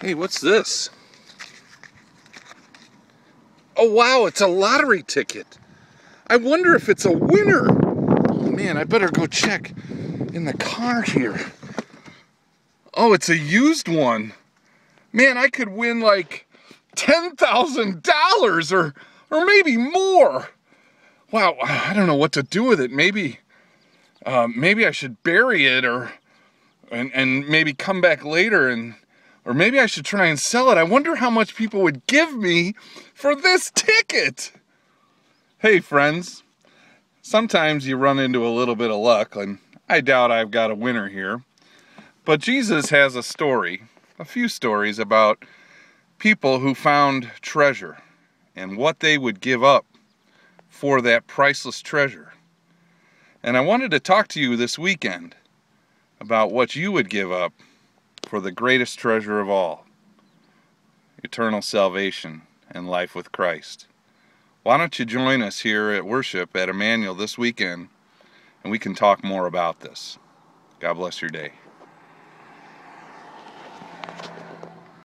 Hey, what's this? Oh, wow, it's a lottery ticket. I wonder if it's a winner. Oh, man, I better go check in the car here. Oh, it's a used one. Man, I could win like $10,000 or, or maybe more. Wow, I don't know what to do with it. Maybe, uh, maybe I should bury it or, and, and maybe come back later and, or maybe I should try and sell it. I wonder how much people would give me for this ticket. Hey, friends. Sometimes you run into a little bit of luck, and I doubt I've got a winner here. But Jesus has a story, a few stories about people who found treasure and what they would give up for that priceless treasure. And I wanted to talk to you this weekend about what you would give up for the greatest treasure of all eternal salvation and life with Christ. Why don't you join us here at worship at Emmanuel this weekend and we can talk more about this? God bless your day.